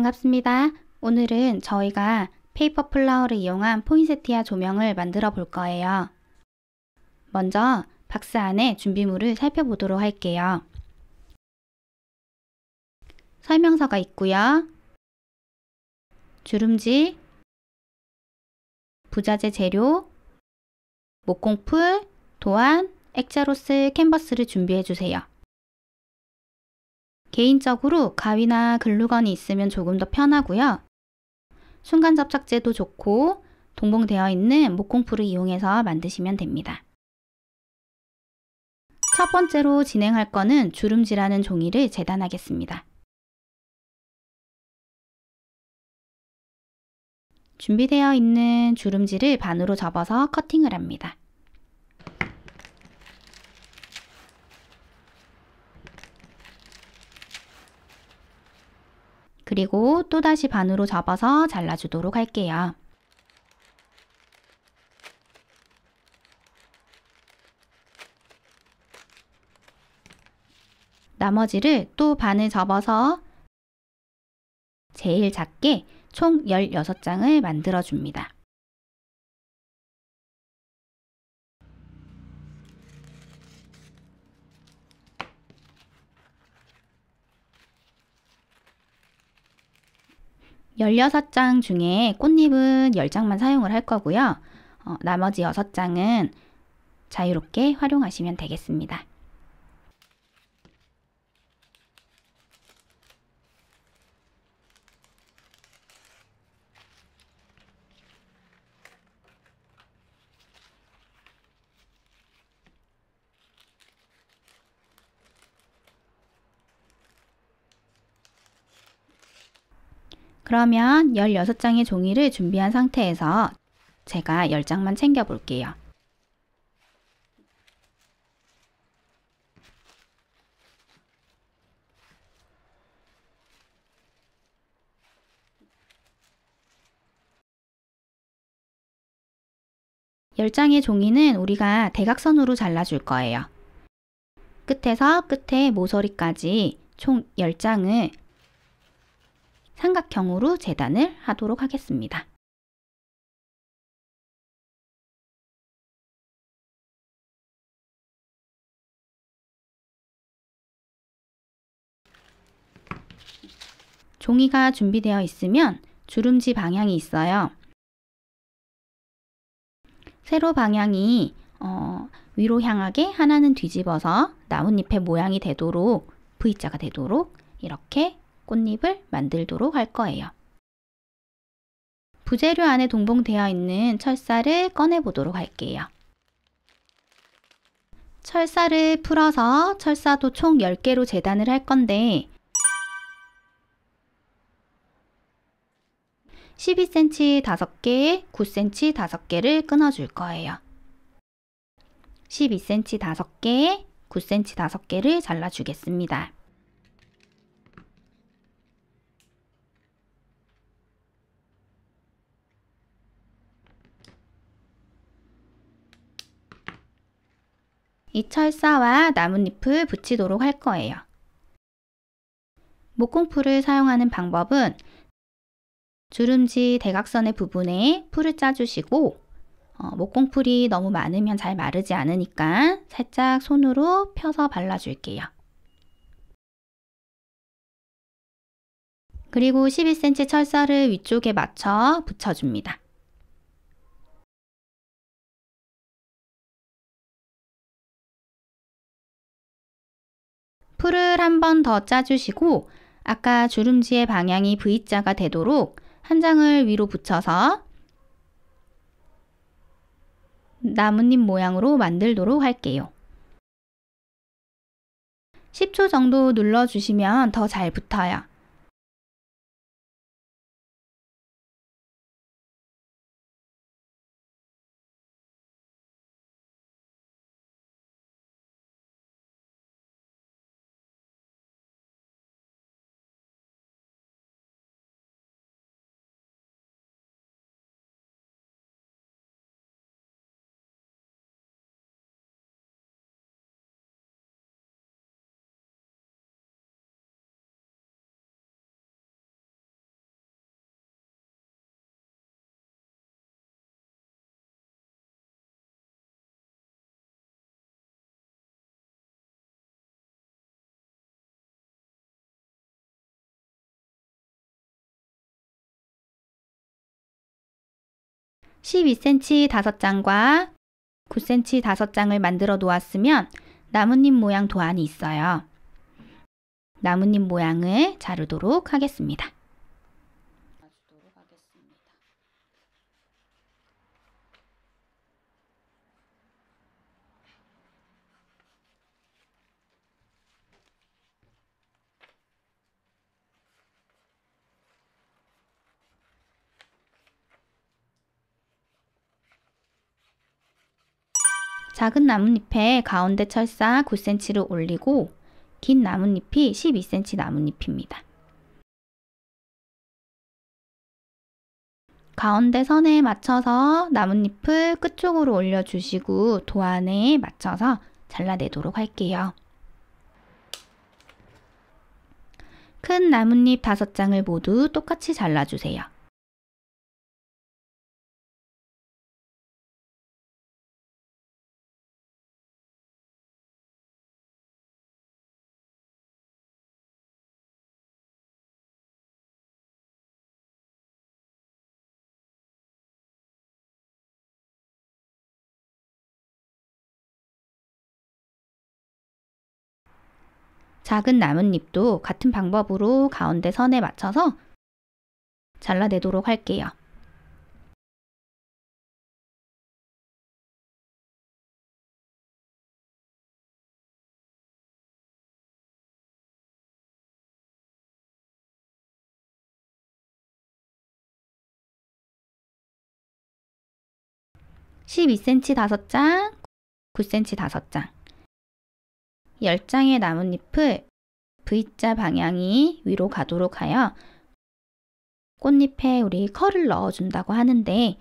반갑습니다. 오늘은 저희가 페이퍼 플라워를 이용한 포인세티아 조명을 만들어 볼 거예요. 먼저 박스 안에 준비물을 살펴보도록 할게요. 설명서가 있고요. 주름지, 부자재 재료, 목공풀, 도안, 액자로스 캔버스를 준비해주세요. 개인적으로 가위나 글루건이 있으면 조금 더 편하고요. 순간 접착제도 좋고 동봉되어 있는 목공풀을 이용해서 만드시면 됩니다. 첫 번째로 진행할 거는 주름지라는 종이를 재단하겠습니다. 준비되어 있는 주름지를 반으로 접어서 커팅을 합니다. 그리고 또다시 반으로 접어서 잘라주도록 할게요. 나머지를 또 반을 접어서 제일 작게 총 16장을 만들어줍니다. 1 6장 중에 꽃잎은 1 0장만 사용을 할 거고요. 어, 나머지 6 장은 자유롭게 활용하시면 되겠습니다. 그러면 16장의 종이를 준비한 상태에서 제가 10장만 챙겨 볼게요. 1 0장의 종이는 우리가 대각선으로 잘라줄 거예요. 끝에서 끝에 모서리까지 총 10장을 삼각형으로 재단을 하도록 하겠습니다. 종이가 준비되어 있으면 주름지 방향이 있어요. 세로 방향이 어, 위로 향하게 하나는 뒤집어서 나뭇잎의 모양이 되도록 V자가 되도록 이렇게 꽃잎을 만들도록 할 거예요. 부재료 안에 동봉되어 있는 철사를 꺼내 보도록 할게요. 철사를 풀어서 철사도 총 10개로 재단을 할 건데 12cm 5개, 9cm 5개를 끊어줄 거예요. 12cm 5개, 9cm 5개를 잘라주겠습니다. 이 철사와 나뭇잎을 붙이도록 할 거예요. 목공풀을 사용하는 방법은 주름지 대각선의 부분에 풀을 짜주시고 어, 목공풀이 너무 많으면 잘 마르지 않으니까 살짝 손으로 펴서 발라줄게요. 그리고 11cm 철사를 위쪽에 맞춰 붙여줍니다. 풀을 한 번 더 짜주시고 아까 주름지의 방향이 V자가 되도록 한 장을 위로 붙여서 나뭇잎 모양으로 만들도록 할게요. 10초 정도 눌러주시면 더 잘 붙어요. 12cm 5장과 9cm 5장을 만들어 놓았으면 나뭇잎 모양 도안이 있어요. 나뭇잎 모양을 자르도록 하겠습니다. 작은 나뭇잎에 가운데 철사 9cm를 올리고 긴 나뭇잎이 12cm 나뭇잎입니다. 가운데 선에 맞춰서 나뭇잎을 끝쪽으로 올려주시고 도안에 맞춰서 잘라내도록 할게요. 큰 나뭇잎 5장을 모두 똑같이 잘라주세요. 작은 나뭇잎도 같은 방법으로 가운데 선에 맞춰서 잘라내도록 할게요. 십이 센치 다장 구센치 다장 10장의 나뭇잎을 V자 방향이 위로 가도록 하여 꽃잎에 우리 컬을 넣어준다고 하는데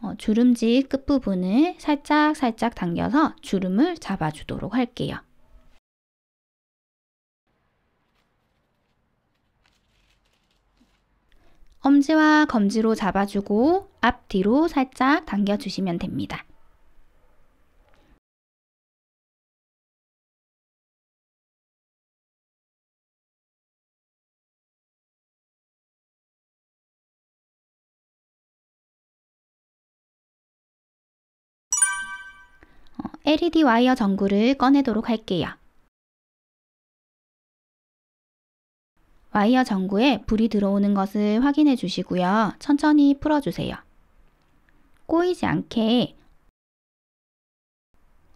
어, 주름지 끝부분을 살짝살짝 살짝 당겨서 주름을 잡아주도록 할게요. 엄지와 검지로 잡아주고 앞뒤로 살짝 당겨주시면 됩니다. LED 와이어 전구를 꺼내도록 할게요. 와이어 전구에 불이 들어오는 것을 확인해 주시고요. 천천히 풀어주세요. 꼬이지 않게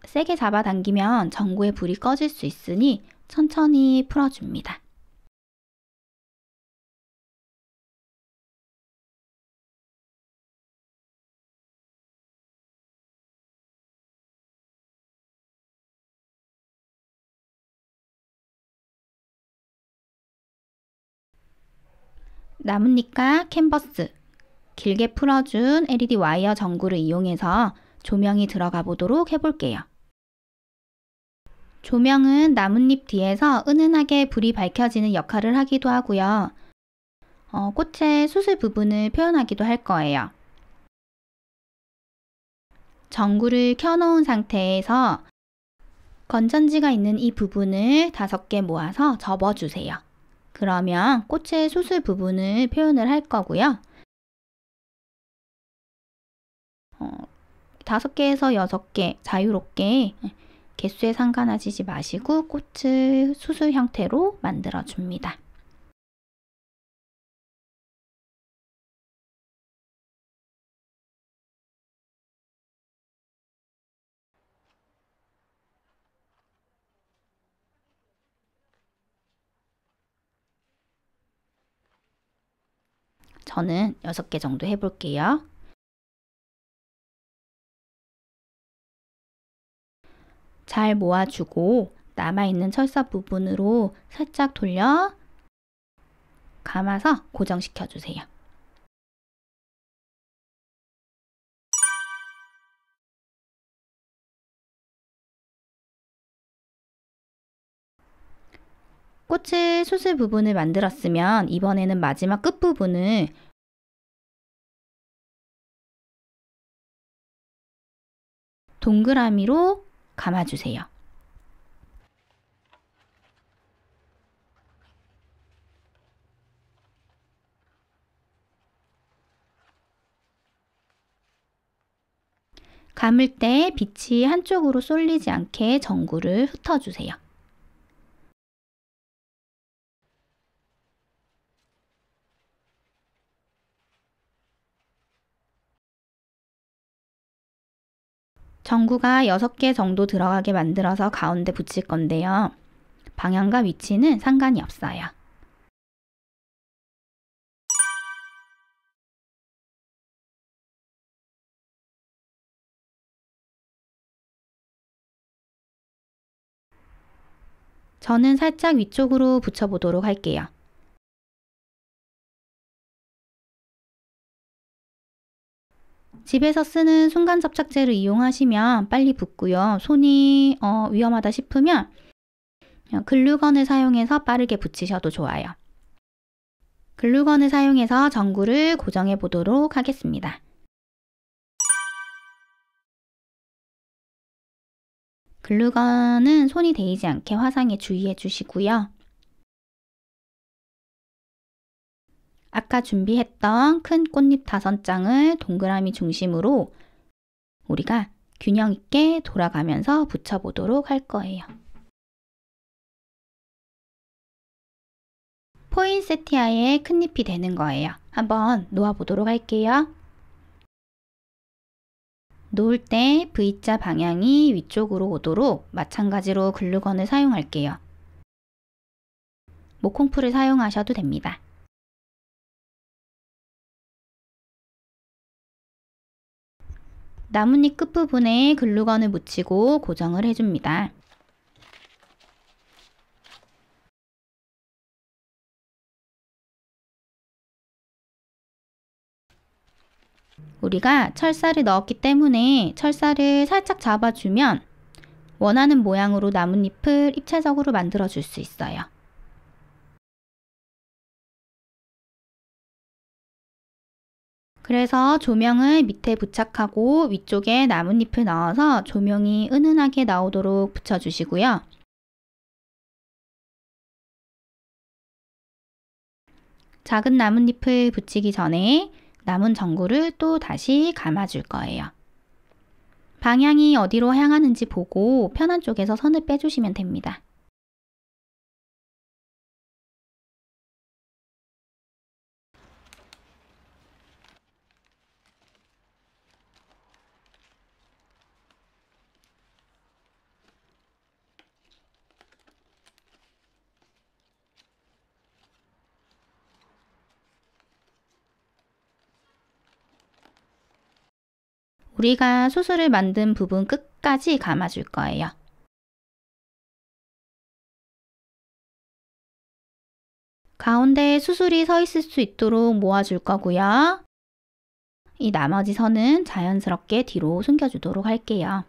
세게 잡아당기면 전구에 불이 꺼질 수 있으니 천천히 풀어줍니다. 나뭇잎과 캔버스, 길게 풀어준 LED 와이어 전구를 이용해서 조명이 들어가 보도록 해볼게요. 조명은 나뭇잎 뒤에서 은은하게 불이 밝혀지는 역할을 하기도 하고요. 어, 꽃의 수술 부분을 표현하기도 할 거예요. 전구를 켜놓은 상태에서 건전지가 있는 이 부분을 다섯 개 모아서 접어주세요. 그러면 꽃의 수술 부분을 표현을 할 거고요. 어, 다섯 어, 개에서 여섯 개 자유롭게 개수에 상관하시지 마시고 꽃을 수술 형태로 만들어 줍니다. 저는 6개 정도 해볼게요. 잘 모아주고 남아있는 철사 부분으로 살짝 돌려 감아서 고정시켜주세요. 꽃의 수술 부분을 만들었으면 이번에는 마지막 끝부분을 동그라미로 감아주세요. 감을 때 빛이 한쪽으로 쏠리지 않게 전구를 흩어주세요. 전구가 6개 정도 들어가게 만들어서 가운데 붙일 건데요. 방향과 위치는 상관이 없어요. 저는 살짝 위쪽으로 붙여보도록 할게요. 집에서 쓰는 순간 접착제를 이용하시면 빨리 붓고요. 손이 어, 위험하다 싶으면 글루건을 사용해서 빠르게 붙이셔도 좋아요. 글루건을 사용해서 전구를 고정해 보도록 하겠습니다. 글루건은 손이 데이지 않게 화상에 주의해 주시고요. 아까 준비했던 큰 꽃잎 다섯 장을 동그라미 중심으로 우리가 균형 있게 돌아가면서 붙여보도록 할 거예요. 포인세티아의 큰 잎이 되는 거예요. 한번 놓아보도록 할게요. 놓을 때 V자 방향이 위쪽으로 오도록 마찬가지로 글루건을 사용할게요. 모콩풀을 사용하셔도 됩니다. 나뭇잎 끝부분에 글루건을 묻히고 고정을 해줍니다. 우리가 철사를 넣었기 때문에 철사를 살짝 잡아주면 원하는 모양으로 나뭇잎을 입체적으로 만들어 줄수 있어요. 그래서 조명을 밑에 부착하고 위쪽에 나뭇잎을 넣어서 조명이 은은하게 나오도록 붙여주시고요. 작은 나뭇잎을 붙이기 전에 남은 전구를 또 다시 감아줄 거예요. 방향이 어디로 향하는지 보고 편한 쪽에서 선을 빼주시면 됩니다. 우리가 수술을 만든 부분 끝까지 감아줄 거예요. 가운데에 수술이 서 있을 수 있도록 모아줄 거고요. 이 나머지 선은 자연스럽게 뒤로 숨겨주도록 할게요.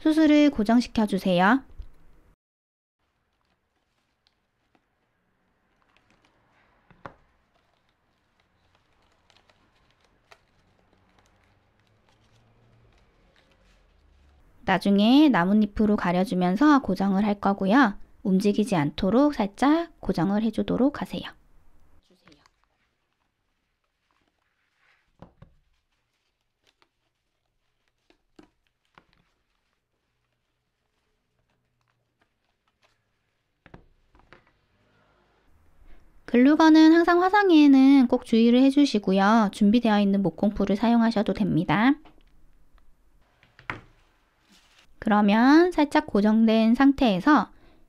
수술을 고정시켜 주세요. 나중에 나뭇잎으로 가려주면서 고정을 할 거고요. 움직이지 않도록 살짝 고정을 해주도록 하세요. 글루건은 항상 화상에는 꼭 주의를 해주시고요. 준비되어 있는 목공풀을 사용하셔도 됩니다. 그러면 살짝 고정된 상태에서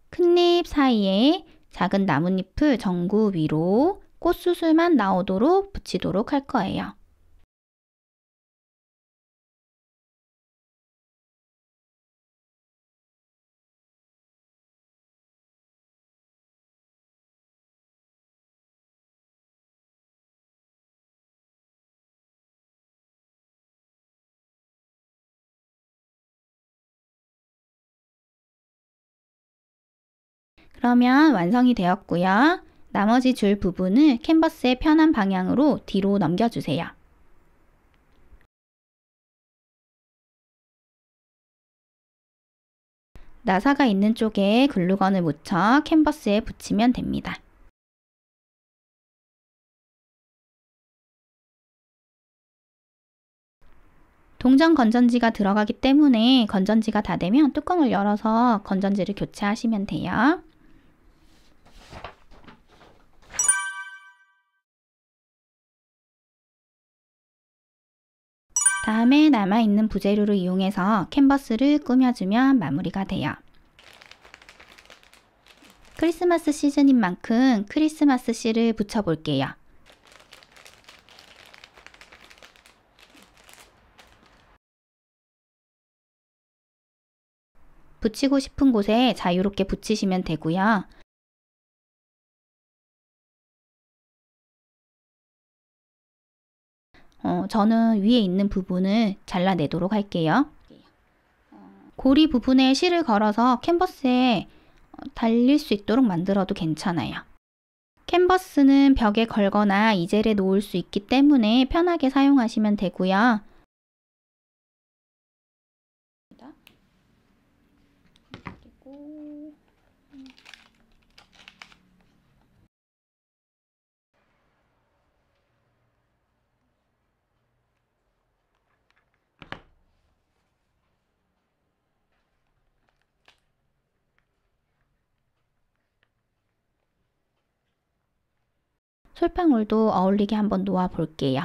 큰 잎 사이에 작은 나뭇잎을 전구 위로 꽃수술만 나오도록 붙이도록 할 거예요. 그러면 완성이 되었고요. 나머지 줄 부분을 캔버스의 편한 방향으로 뒤로 넘겨주세요. 나사가 있는 쪽에 글루건을 묻혀 캔버스에 붙이면 됩니다. 동전 건전지가 들어가기 때문에 건전지가 다 되면 뚜껑을 열어서 건전지를 교체하시면 돼요. 다음에 남아있는 부재료를 이용해서 캔버스를 꾸며주면 마무리가 돼요. 크리스마스 시즌인 만큼 크리스마스 씨를 붙여볼게요. 붙이고 싶은 곳에 자유롭게 붙이시면 되고요. 어, 저는 위에 있는 부분을 잘라내도록 할게요. 고리 부분에 실을 걸어서 캔버스에 어, 달릴 수 있도록 만들어도 괜찮아요. 캔버스는 벽에 걸거나 이젤에 놓을 수 있기 때문에 편하게 사용하시면 되고요. 솔방울도 어울리게 한번 놓아 볼게요.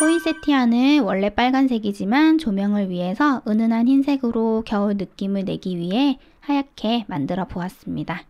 포인세티아는 원래 빨간색이지만 조명을 위해서 은은한 흰색으로 겨울 느낌을 내기 위해 하얗게 만들어 보았습니다.